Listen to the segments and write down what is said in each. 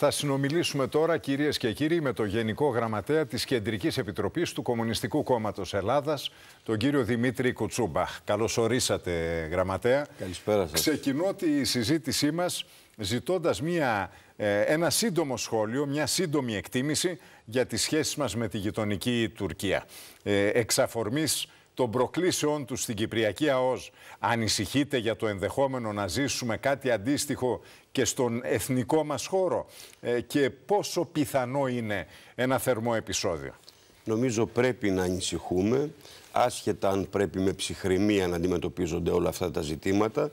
Θα συνομιλήσουμε τώρα, κυρίες και κύριοι, με το Γενικό Γραμματέα της Κεντρικής Επιτροπής του Κομμουνιστικού Κόμματος Ελλάδας, τον κύριο Δημήτρη Κουτσούμπαχ. Καλώς ορίσατε, Γραμματέα. Καλησπέρα σας. Ξεκινώ τη συζήτησή μας ζητώντας ε, ένα σύντομο σχόλιο, μια σύντομη εκτίμηση για τις σχέσεις μας με τη γειτονική Τουρκία. Ε, των προκλήσεών τους στην Κυπριακή ΑΟΣ. Ανησυχείτε για το ενδεχόμενο να ζήσουμε κάτι αντίστοιχο και στον εθνικό μας χώρο ε, και πόσο πιθανό είναι ένα θερμό επεισόδιο. Νομίζω πρέπει να ανησυχούμε, άσχετα αν πρέπει με ψυχραιμία να αντιμετωπίζονται όλα αυτά τα ζητήματα.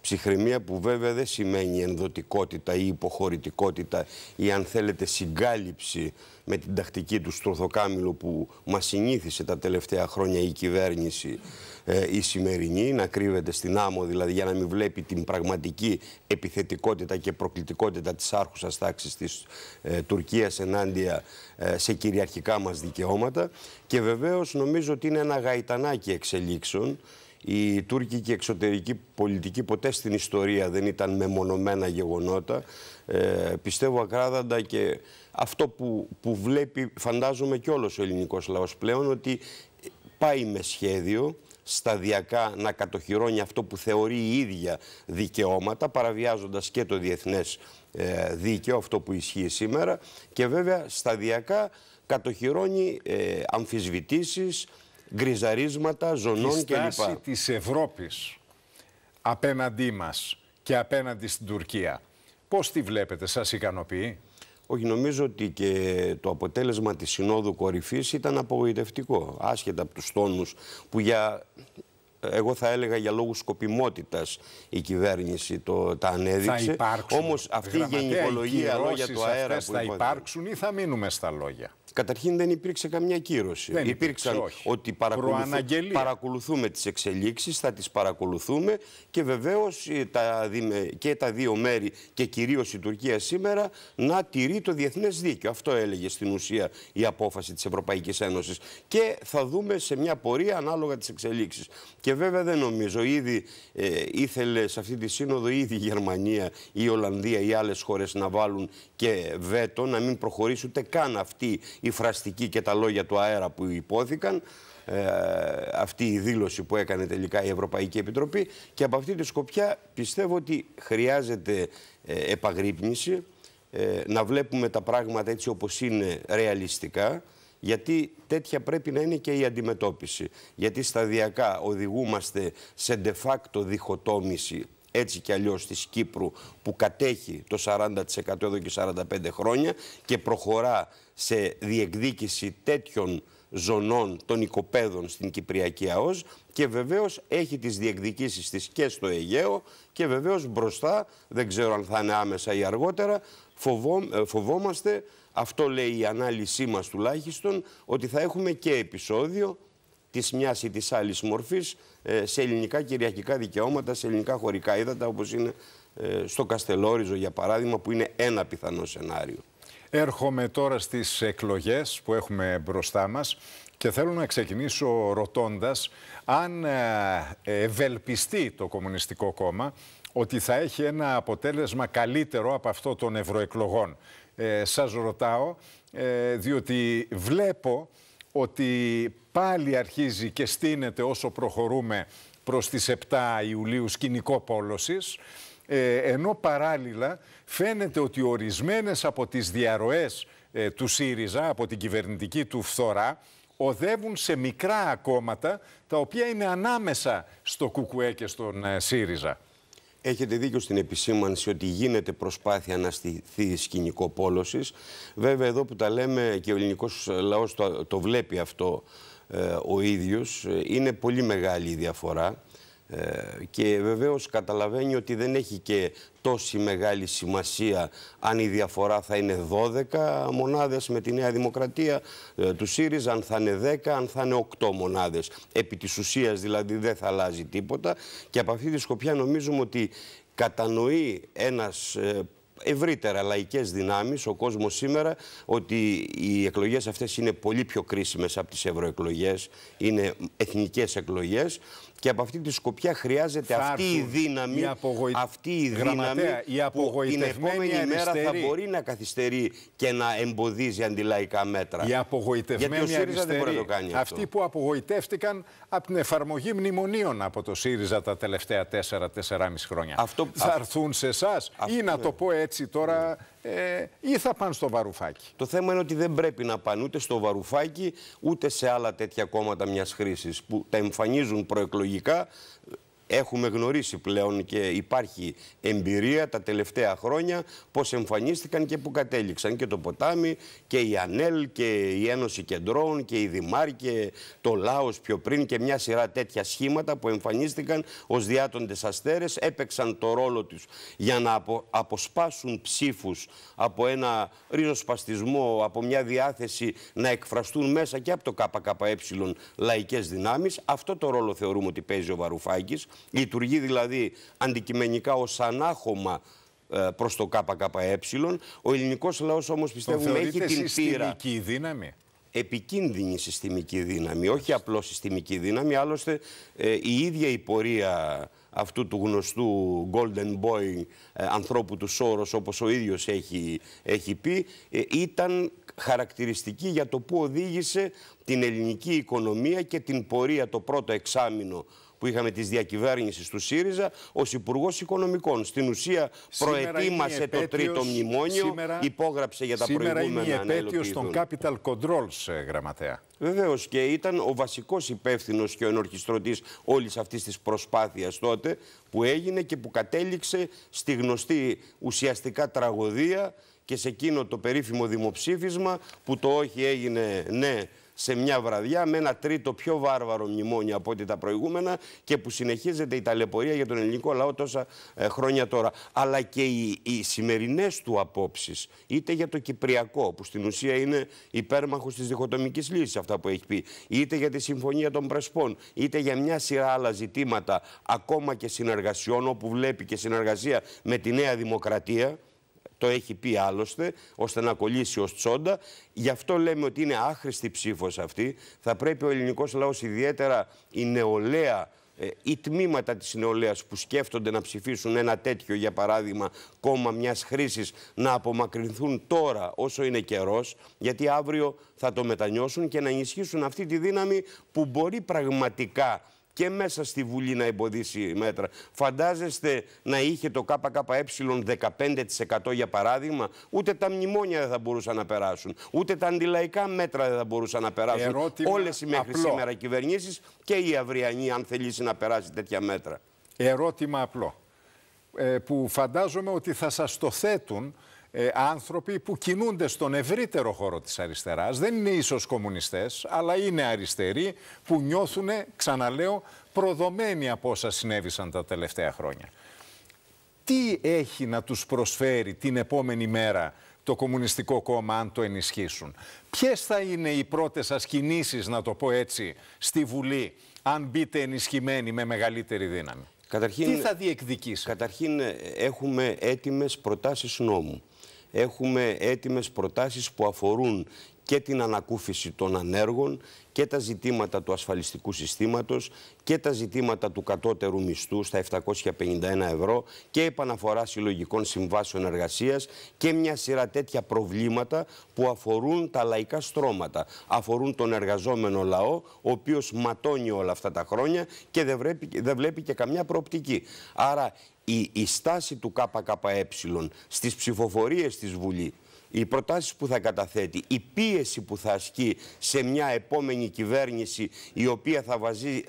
Ψυχραιμία που βέβαια δεν σημαίνει ενδοτικότητα ή υποχωρητικότητα ή αν θέλετε συγκάλυψη με την τακτική του στροθοκάμιλου που μας συνήθισε τα τελευταία χρόνια η κυβέρνηση ε, η σημερινή, να κρύβεται στην άμμο δηλαδή για να μην βλέπει την πραγματική επιθετικότητα και προκλητικότητα της άρχουσας τάξης της ε, Τουρκίας ενάντια ε, σε κυριαρχικά μας δικαιώματα και βεβαίως νομίζω ότι είναι ένα γαϊτανάκι εξελίξεων η τουρκική εξωτερική πολιτική ποτέ στην ιστορία δεν ήταν μεμονωμένα γεγονότα. Ε, πιστεύω ακράδαντα και αυτό που, που βλέπει φαντάζομαι και όλος ο ελληνικός λαός πλέον ότι πάει με σχέδιο σταδιακά να κατοχυρώνει αυτό που θεωρεί η ίδια δικαιώματα, παραβιάζοντας και το διεθνές ε, δίκαιο, αυτό που ισχύει σήμερα, και βέβαια σταδιακά κατοχυρώνει ε, αμφισβητήσεις, γκριζαρίσματα, ζωνών κλπ. Η στάση της Ευρώπης απέναντί μας και απέναντι στην Τουρκία, πώς τη βλέπετε, σας ικανοποιεί? Όχι, νομίζω ότι και το αποτέλεσμα της Συνόδου Κορυφής ήταν απογοητευτικό, άσχετα από τους τόνους που για εγώ θα έλεγα για λόγους σκοπιμότητας η κυβέρνηση το, τα ανέδειξε. Όμως αυτή η γενικολογία λόγια του αέρα θα υπάρξουν ή θα μείνουμε στα λόγια. Καταρχήν δεν υπήρξε καμιά κύρωση. Δεν Υπήρξαν όχι. ότι παρακολουθούμε, παρακολουθούμε τις εξελίξεις, θα τις παρακολουθούμε και βεβαίως ε, τα, ε, και τα δύο μέρη και κυρίως η Τουρκία σήμερα να τηρεί το διεθνές δίκαιο. Αυτό έλεγε στην ουσία η απόφαση της Ευρωπαϊκής Ένωσης. Και θα δούμε σε μια πορεία ανάλογα τις εξελίξεις. Και βέβαια δεν νομίζω, ήδη ε, ήθελε σε αυτή τη σύνοδο ήδη η Γερμανία, η Ολλανδία ή άλλες χώρες να βάλουν και βέτο, να μην προχωρήσουν ούτε καν αυτή η φραστική και τα λόγια του αέρα που υπόθηκαν, ε, αυτή η δήλωση που έκανε τελικά η Ευρωπαϊκή Επιτροπή και από αυτή τη σκοπιά πιστεύω ότι χρειάζεται ε, επαγρύπνηση, ε, να βλέπουμε τα πράγματα έτσι όπως είναι ρεαλιστικά, γιατί τέτοια πρέπει να είναι και η αντιμετώπιση. Γιατί σταδιακά οδηγούμαστε σε de facto διχοτόμηση έτσι κι αλλιώς της Κύπρου που κατέχει το 40% εδώ και 45 χρόνια και προχωρά σε διεκδίκηση τέτοιων ζωνών των οικοπαίδων στην Κυπριακή ΑΟΣ και βεβαίως έχει τις διεκδικήσεις της και στο Αιγαίο και βεβαίως μπροστά, δεν ξέρω αν θα είναι άμεσα ή αργότερα, φοβό, ε, φοβόμαστε, αυτό λέει η αργοτερα φοβομαστε αυτο λεει η αναλυση μας τουλάχιστον, ότι θα έχουμε και επεισόδιο της μιας ή της άλλης μορφής ε, σε ελληνικά κυριαρχικά δικαιώματα, σε ελληνικά χωρικά ύδατα, όπως είναι ε, στο Καστελόριζο, για παράδειγμα, που είναι ένα πιθανό σενάριο. Έρχομαι τώρα στις εκλογές που έχουμε μπροστά μας και θέλω να ξεκινήσω ρωτώντας αν ε, ευελπιστεί το Κομμουνιστικό Κόμμα ότι θα έχει ένα αποτέλεσμα καλύτερο από αυτό των ευρωεκλογών. Ε, σας ρωτάω, διότι βλέπω ότι πάλι αρχίζει και στείνεται όσο προχωρούμε προς τις 7 Ιουλίου σκηνικό πόλωσης, ε, ενώ παράλληλα φαίνεται ότι ορισμένες από τις διαρροές ε, του ΣΥΡΙΖΑ, από την κυβερνητική του φθορά, οδεύουν σε μικρά ακόματα τα οποία είναι ανάμεσα στο ΚΚΕ και στον ε, ΣΥΡΙΖΑ. Έχετε δίκιο στην επισήμανση ότι γίνεται προσπάθεια να στηθεί σκηνικό πόλωση. Βέβαια, εδώ που τα λέμε και ο ελληνικός λαός το, βλέπει αυτό ε, ο ίδιος, ε, είναι πολύ μεγάλη η διαφορά. Ε, και βεβαίως καταλαβαίνει ότι δεν έχει και τόση μεγάλη σημασία αν η διαφορά θα είναι 12 μονάδες με τη Νέα Δημοκρατία ε, του ΣΥΡΙΖΑ, αν θα είναι 10, αν θα είναι 8 μονάδες. Επί της ουσίας δηλαδή δεν θα αλλάζει τίποτα και από αυτή τη σκοπιά νομίζουμε ότι κατανοεί ένας ε, ευρύτερα λαϊκές δυνάμεις, ο κόσμος σήμερα, ότι οι εκλογές αυτές είναι πολύ πιο κρίσιμες από τις ευρωεκλογές, είναι εθνικές εκλογές και από αυτή τη σκοπιά χρειάζεται αυτή η δύναμη, η απογοη... αυτή η δύναμη η που την επόμενη αριστερή. θα μπορεί να καθυστερεί και να εμποδίζει αντιλαϊκά μέτρα. Η απογοητευμένη Γιατί ο ΣΥΡΙΖΑ δεν μπορεί να το κάνει αυτοί που απογοητεύτηκαν από την εφαρμογή μνημονίων από το ΣΥΡΙΖΑ τα τελευταία 4-4,5 χρόνια. Αυτό... Θα έρθουν σε εσάς ή να το πω έτσι έτσι τώρα ε, ή θα πάνε στο βαρουφάκι. Το θέμα είναι ότι δεν πρέπει να πάνε ούτε στο βαρουφάκι ούτε σε άλλα τέτοια κόμματα μιας χρήσης που τα εμφανίζουν προεκλογικά Έχουμε γνωρίσει πλέον και υπάρχει εμπειρία τα τελευταία χρόνια πώς εμφανίστηκαν και που κατέληξαν και το ποτάμι και η ΑΝΕΛ και η Ένωση Κεντρών και η Δημάρ και το ΛΑΟΣ πιο πριν και μια σειρά τέτοια σχήματα που εμφανίστηκαν ως διάτοντες αστέρες έπαιξαν το ρόλο τους για να αποσπάσουν ψήφους από ένα ριζοσπαστισμό, από μια διάθεση να εκφραστούν μέσα και από το ΚΚΕ λαϊκές δυνάμεις. Αυτό το ρόλο θεωρούμε ότι παίζει ο Βαρουφάκης. Λειτουργεί δηλαδή αντικειμενικά ως ανάχωμα ε, προς το ΚΚΕ. Ο ελληνικός λαός όμως πιστεύουμε έχει την πείρα. δύναμη επικίνδυνη συστημική δύναμη, όχι απλώς συστημική δύναμη. Άλλωστε, ε, η ίδια η πορεία αυτού του γνωστού Golden Boy ε, ανθρώπου του Σόρος όπως ο ίδιος έχει, έχει πει ε, ήταν χαρακτηριστική για το που οδήγησε την ελληνική οικονομία και την πορεία το πρώτο εξάμεινο που είχαμε της διακυβέρνησης του ΣΥΡΙΖΑ ως Υπουργός Οικονομικών. Στην ουσία προετοίμασε το τρίτο μνημόνιο, σήμερα, υπόγραψε για τα προηγούμενα. Σήμερα είναι η των Capital Controls, ε, γραμματέα. Βεβαίως και ήταν ο βασικός υπεύθυνος και ο ενορχιστρωτής όλης αυτής της προσπάθειας τότε που έγινε και που κατέληξε στη γνωστή ουσιαστικά τραγωδία και σε εκείνο το περίφημο δημοψήφισμα που το όχι έγινε ναι σε μια βραδιά με ένα τρίτο πιο βάρβαρο μνημόνιο από ό,τι τα προηγούμενα και που συνεχίζεται η ταλαιπωρία για τον ελληνικό λαό τόσα ε, χρόνια τώρα. Αλλά και οι, οι σημερινές του απόψεις, είτε για το Κυπριακό, που στην ουσία είναι υπέρμαχος της διχοτομικής λύσης, αυτά που έχει πει, είτε για τη Συμφωνία των Πρεσπών, είτε για μια σειρά άλλα ζητήματα, ακόμα και συνεργασιών, όπου βλέπει και συνεργασία με τη Νέα Δημοκρατία το έχει πει άλλωστε, ώστε να κολλήσει ως τσόντα. Γι' αυτό λέμε ότι είναι άχρηστη ψήφος αυτή. Θα πρέπει ο ελληνικός λαός, ιδιαίτερα η νεολαία ή ε, τμήματα της νεολαίας που σκέφτονται να ψηφίσουν ένα τέτοιο, για παράδειγμα, κόμμα μιας χρήσης, να απομακρυνθούν τώρα όσο είναι καιρός, γιατί αύριο θα το μετανιώσουν και να ενισχύσουν αυτή τη δύναμη που μπορεί πραγματικά και μέσα στη Βουλή να εμποδίσει μέτρα. Φαντάζεστε να είχε το ΚΚΕ 15% για παράδειγμα, ούτε τα μνημόνια δεν θα μπορούσαν να περάσουν, ούτε τα αντιλαϊκά μέτρα δεν θα μπορούσαν να περάσουν. όλε Όλες οι μέχρι σήμερα κυβερνήσεις και η αυριανή αν θελήσει να περάσει τέτοια μέτρα. Ερώτημα απλό ε, που φαντάζομαι ότι θα σας το θέτουν ε, άνθρωποι που κινούνται στον ευρύτερο χώρο της αριστεράς. Δεν είναι ίσως κομμουνιστές, αλλά είναι αριστεροί που νιώθουν, ξαναλέω, προδομένοι από όσα συνέβησαν τα τελευταία χρόνια. Τι έχει να τους προσφέρει την επόμενη μέρα το Κομμουνιστικό Κόμμα αν το ενισχύσουν. Ποιες θα είναι οι πρώτες σας κινήσεις, να το πω έτσι, στη Βουλή αν μπείτε ενισχυμένοι με μεγαλύτερη δύναμη. Καταρχήν, Τι θα διεκδικήσει. Καταρχήν ε, έχουμε έτοιμες προτάσεις νόμου έχουμε έτοιμες προτάσεις που αφορούν και την ανακούφιση των ανέργων και τα ζητήματα του ασφαλιστικού συστήματος και τα ζητήματα του κατώτερου μισθού στα 751 ευρώ και επαναφορά συλλογικών συμβάσεων εργασίας και μια σειρά τέτοια προβλήματα που αφορούν τα λαϊκά στρώματα, αφορούν τον εργαζόμενο λαό, ο οποίος ματώνει όλα αυτά τα χρόνια και δεν βλέπει, δεν βλέπει και καμιά προοπτική. Άρα η, η στάση του ΚΚΕ στις ψηφοφορίες της Βουλή, οι προτάσεις που θα καταθέτει, η πίεση που θα ασκεί σε μια επόμενη κυβέρνηση η οποία θα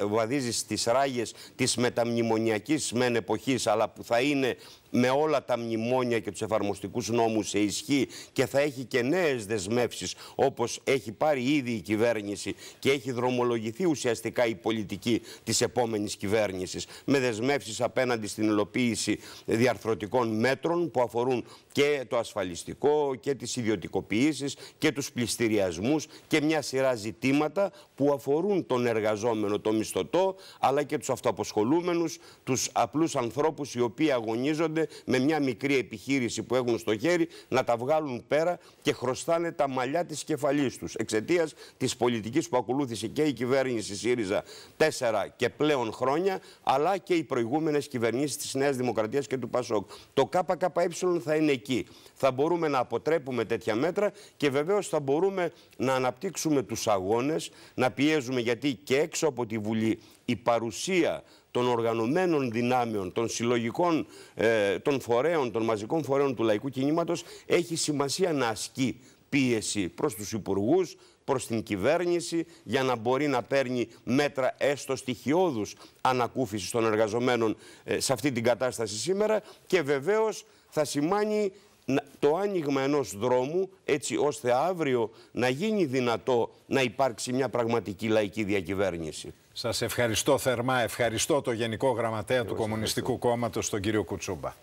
βαδίζει στις ράγες της μεταμνημονιακής μεν εποχής αλλά που θα είναι με όλα τα μνημόνια και τους εφαρμοστικούς νόμους σε ισχύ και θα έχει και νέες δεσμεύσεις όπως έχει πάρει ήδη η κυβέρνηση και έχει δρομολογηθεί ουσιαστικά η πολιτική της επόμενης κυβέρνησης με δεσμεύσεις απέναντι στην υλοποίηση διαρθρωτικών μέτρων που αφορούν και το ασφαλιστικό και τις ιδιωτικοποιήσεις και τους πληστηριασμούς και μια σειρά ζητήματα που αφορούν τον εργαζόμενο, τον μισθωτό αλλά και τους αυτοαποσχολούμενους, τους απλούς ανθρώπους οι οποίοι αγωνίζονται με μια μικρή επιχείρηση που έχουν στο χέρι να τα βγάλουν πέρα και χρωστάνε τα μαλλιά της κεφαλής τους εξαιτίας της πολιτικής που ακολούθησε και η κυβέρνηση ΣΥΡΙΖΑ τέσσερα και πλέον χρόνια, αλλά και οι προηγούμενες κυβερνήσεις της Νέας Δημοκρατίας και του ΠΑΣΟΚ. Το ΚΚΕ θα είναι εκεί. Θα μπορούμε να αποτρέπουμε τέτοια μέτρα και βεβαίως θα μπορούμε να αναπτύξουμε τους αγώνες, να πιέζουμε γιατί και έξω από τη Βουλή η παρουσία των οργανωμένων δυνάμεων, των συλλογικών, ε, των φορέων, των μαζικών φορέων του λαϊκού κινήματος έχει σημασία να ασκεί πίεση προς τους υπουργούς, προς την κυβέρνηση για να μπορεί να παίρνει μέτρα έστω στοιχειώδους ανακούφισης των εργαζομένων ε, σε αυτή την κατάσταση σήμερα και βεβαίως θα σημάνει το άνοιγμα ενός δρόμου έτσι ώστε αύριο να γίνει δυνατό να υπάρξει μια πραγματική λαϊκή διακυβέρνηση. Σας ευχαριστώ θερμά, ευχαριστώ το Γενικό Γραμματέα του Κομμουνιστικού Κόμματος, τον κύριο Κουτσούμπα.